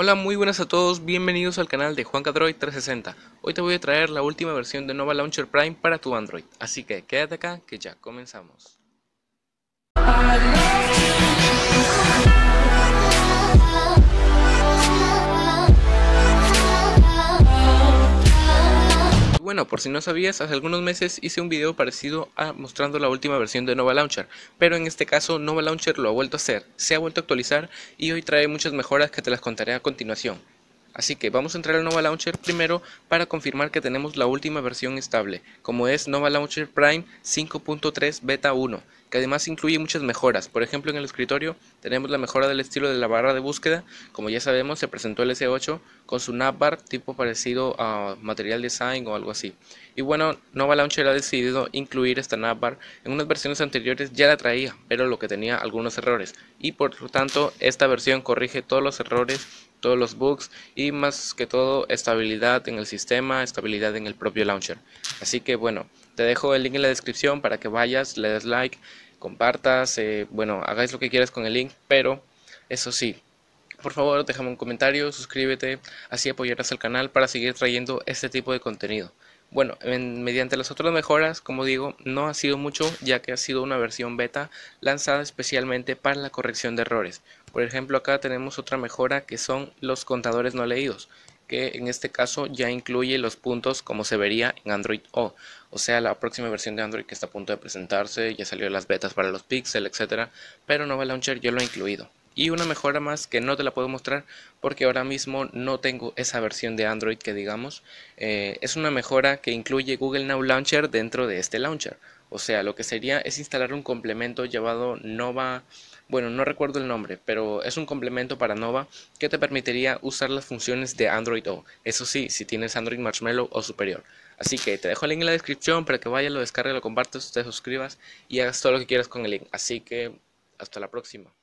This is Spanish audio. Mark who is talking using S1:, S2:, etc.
S1: Hola, muy buenas a todos, bienvenidos al canal de Juan Cadroid 360. Hoy te voy a traer la última versión de Nova Launcher Prime para tu Android, así que quédate acá que ya comenzamos. bueno, por si no sabías, hace algunos meses hice un video parecido a mostrando la última versión de Nova Launcher, pero en este caso Nova Launcher lo ha vuelto a hacer, se ha vuelto a actualizar y hoy trae muchas mejoras que te las contaré a continuación. Así que vamos a entrar al Nova Launcher primero para confirmar que tenemos la última versión estable, como es Nova Launcher Prime 5.3 Beta 1, que además incluye muchas mejoras. Por ejemplo, en el escritorio tenemos la mejora del estilo de la barra de búsqueda. Como ya sabemos, se presentó el S8 con su navbar tipo parecido a Material Design o algo así. Y bueno, Nova Launcher ha decidido incluir esta navbar. En unas versiones anteriores ya la traía, pero lo que tenía algunos errores. Y por lo tanto, esta versión corrige todos los errores todos los bugs y más que todo estabilidad en el sistema, estabilidad en el propio launcher. Así que bueno, te dejo el link en la descripción para que vayas, le des like, compartas, eh, bueno, hagáis lo que quieras con el link, pero eso sí, por favor déjame un comentario, suscríbete, así apoyarás al canal para seguir trayendo este tipo de contenido. Bueno, mediante las otras mejoras, como digo, no ha sido mucho, ya que ha sido una versión beta lanzada especialmente para la corrección de errores. Por ejemplo, acá tenemos otra mejora que son los contadores no leídos, que en este caso ya incluye los puntos como se vería en Android O. O sea, la próxima versión de Android que está a punto de presentarse, ya salió las betas para los Pixel, etc. Pero Nova Launcher yo lo he incluido y una mejora más que no te la puedo mostrar porque ahora mismo no tengo esa versión de Android que digamos eh, es una mejora que incluye Google Now Launcher dentro de este launcher o sea lo que sería es instalar un complemento llamado Nova bueno no recuerdo el nombre pero es un complemento para Nova que te permitiría usar las funciones de Android O eso sí si tienes Android Marshmallow o superior Así que te dejo el link en la descripción para que vayas, lo descargues, lo compartas, te suscribas y hagas todo lo que quieras con el link. Así que hasta la próxima.